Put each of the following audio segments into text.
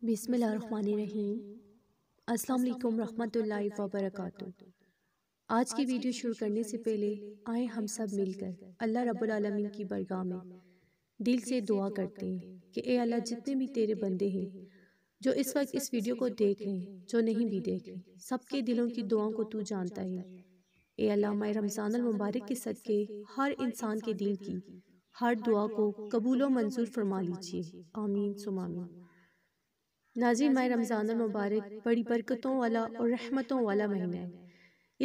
अस्सलाम वालेकुम रहमतुल्लाहि व बरकातहू आज की वीडियो शुरू करने से पहले आए हम सब मिलकर अल्लाह रब्बुल आलमीन की बरगाह में दिल से दुआ करते हैं कि ए अल्लाह जितने भी तेरे बंदे हैं जो इस वक्त इस वीडियो को देख रहे हैं जो नहीं भी देख रहे सबके दिलों की दुआओं को तू जानता है ए अल्लाह माए रमज़ान मुबारक के सदक़े हर इंसान के दिल की हर दुआ को कबूल व मंजूर फरमा लीजिए आमीन सुमामीन नाजिन माह रमज़ान मुबारक बड़ी बरकतों वाला और रहमतों वाला महीना है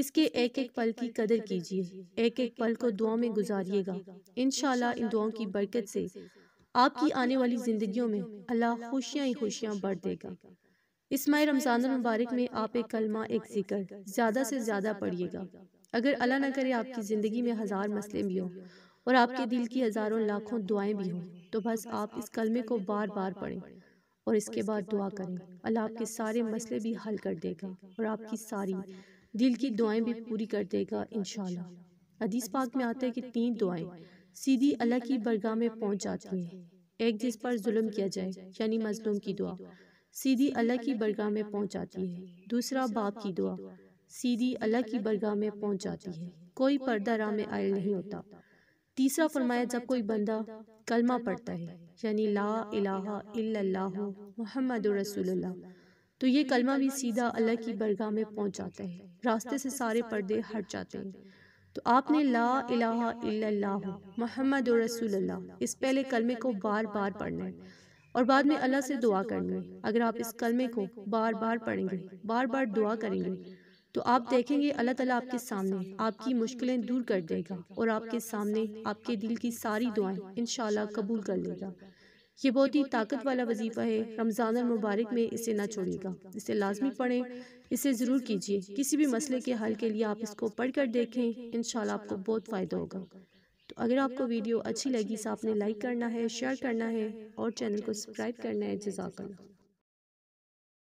इसके एक एक पल की कदर कीजिए एक एक पल को दुआ में गुजारिएगा इन इन दुआओं की बरकत से आपकी आने वाली ज़िंदगियों में अल्लाह खुशियाँ ही खुशियाँ बढ़ देगा इस माह रमज़ान मुबारक में आप एक कलमा एक जिक्र ज़्यादा से ज़्यादा पढ़िएगा अगर अल्लाह ना करे आपकी ज़िंदगी में हज़ार मसले भी हों और आपके दिल की हज़ारों लाखों दुआएं भी हों तो बस आप इस कलमे को बार बार पढ़ें और इसके बाद दुआ करें अल्लाह आपके सारे मसले भी हल कर देगा और आपकी सारी दिल की दुआएं भी पूरी कर देगा इंशाल्लाह। हदीस पाक में आता है कि तीन दुआएं सीधी अल्लाह की बरगाह में पहुंच जाती हैं एक जिस पर जुल्म किया जाए यानी मजलूम की दुआ सीधी अल्लाह की बरगाह में पहुंच जाती है दूसरा बाप की दुआ सीधी अल्लाह की बरगाह में पहुंच जाती है कोई पर्दा राम में आयल नहीं होता तीसरा फरमाया जब कोई बंदा कलमा पढ़ता है यानी ला इलाहा इल्लल्लाह मोहम्मद रसूलुल्लाह तो, तो ये कलमा भी सीधा अल्लाह की बरगाह में पहुंच जाता है रास्ते से सारे पर्दे हट जाते हैं तो आपने ला इलाहा इल्लल्लाह मोहम्मद रसूलुल्लाह इस पहले कलमे को बार बार पढ़ना है और बाद में अल्लाह से दुआ करनी है अगर आप इस कलमे को बार बार पढ़ेंगे बार बार दुआ करेंगे तो आप देखेंगे अल्लाह ताला आपके सामने आपकी मुश्किलें दूर कर देगा और आपके सामने आपके दिल की सारी दुआएं इन कबूल कर लेगा ये बहुत ही ताकत वाला वजीफ़ा है रमज़ान मुबारक में इसे ना छोड़िएगा इसे लाजमी पढ़ें इसे ज़रूर कीजिए किसी भी मसले के हल के लिए आप इसको पढ़ कर देखें इन आपको बहुत फ़ायदा होगा तो अगर आपको वीडियो अच्छी लगी तो आपने लाइक करना है शेयर करना है और चैनल को सब्सक्राइब करना है जजाकल्ला